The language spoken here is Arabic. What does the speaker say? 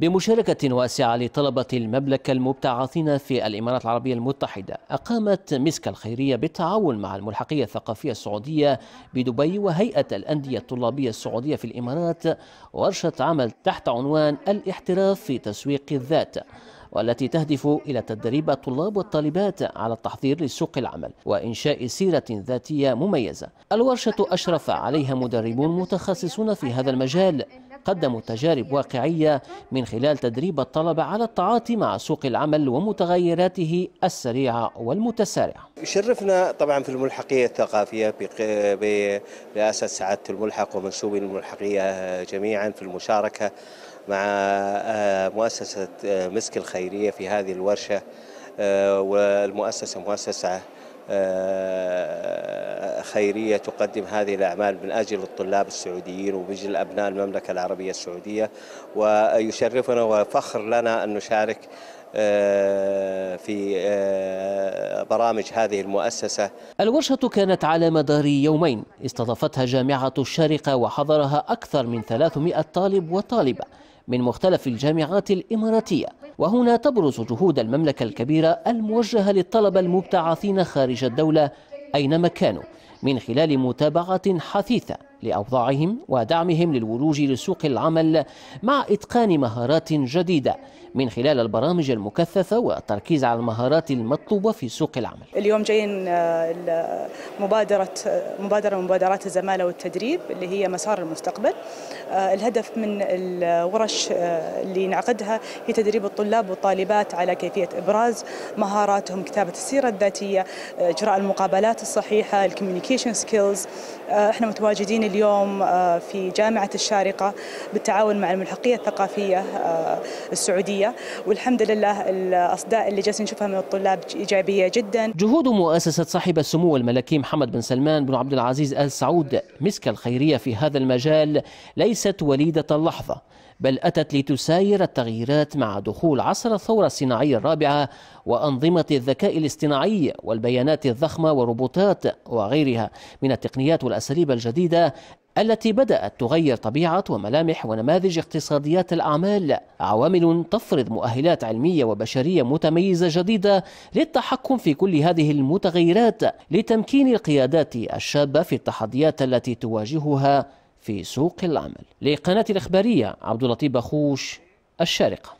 بمشاركة واسعة لطلبة المملكة المبتعثين في الإمارات العربية المتحدة أقامت مسك الخيرية بالتعاون مع الملحقية الثقافية السعودية بدبي وهيئة الأندية الطلابية السعودية في الإمارات ورشة عمل تحت عنوان الاحتراف في تسويق الذات والتي تهدف إلى تدريب الطلاب والطالبات على التحضير لسوق العمل وإنشاء سيرة ذاتية مميزة الورشة أشرف عليها مدربون متخصصون في هذا المجال قدموا تجارب واقعية من خلال تدريب الطلبة على التعاطي مع سوق العمل ومتغيراته السريعة والمتسارعة يشرفنا طبعا في الملحقية الثقافية برئاسة سعادة الملحق ومنسوب الملحقية جميعا في المشاركة مع آه، مؤسسة آه، مسك الخيرية في هذه الورشة آه، والمؤسسة مؤسسة خيرية تقدم هذه الأعمال من أجل الطلاب السعوديين ومن أبناء المملكة العربية السعودية ويشرفنا وفخر لنا أن نشارك آه، في آه، برامج هذه المؤسسة الورشة كانت على مدار يومين استضافتها جامعة الشارقة وحضرها أكثر من 300 طالب وطالبة من مختلف الجامعات الإماراتية وهنا تبرز جهود المملكة الكبيرة الموجهة للطلبة المبتعثين خارج الدولة أينما كانوا من خلال متابعة حثيثة لأوضاعهم ودعمهم للولوج لسوق العمل مع إتقان مهارات جديدة من خلال البرامج المكثفة والتركيز على المهارات المطلوبة في سوق العمل اليوم جايين آه، مبادرة مبادرة مبادرات الزمالة والتدريب اللي هي مسار المستقبل آه، الهدف من الورش آه، اللي نعقدها هي تدريب الطلاب والطالبات على كيفية إبراز مهاراتهم كتابة السيرة الذاتية إجراء المقابلات الصحيحة الكوميونيكيشن سكيلز احنا متواجدين اليوم آه، في جامعة الشارقة بالتعاون مع الملحقية الثقافية آه، السعودية والحمد لله الأصداء اللي جالسين نشوفها من الطلاب إيجابية جدا جهود مؤسسة صاحب السمو الملكي محمد بن سلمان بن عبد العزيز آل سعود مسك الخيرية في هذا المجال ليست وليدة اللحظة بل أتت لتساير التغييرات مع دخول عصر الثورة الصناعية الرابعة وأنظمة الذكاء الاصطناعي والبيانات الضخمة والروبوتات وغيرها من التقنيات والأساليب الجديدة التي بدأت تغير طبيعة وملامح ونماذج اقتصاديات الأعمال عوامل تفرض مؤهلات علمية وبشرية متميزة جديدة للتحكم في كل هذه المتغيرات لتمكين القيادات الشابة في التحديات التي تواجهها في سوق العمل لقناة الإخبارية عبد اللطيف بخوش الشارقة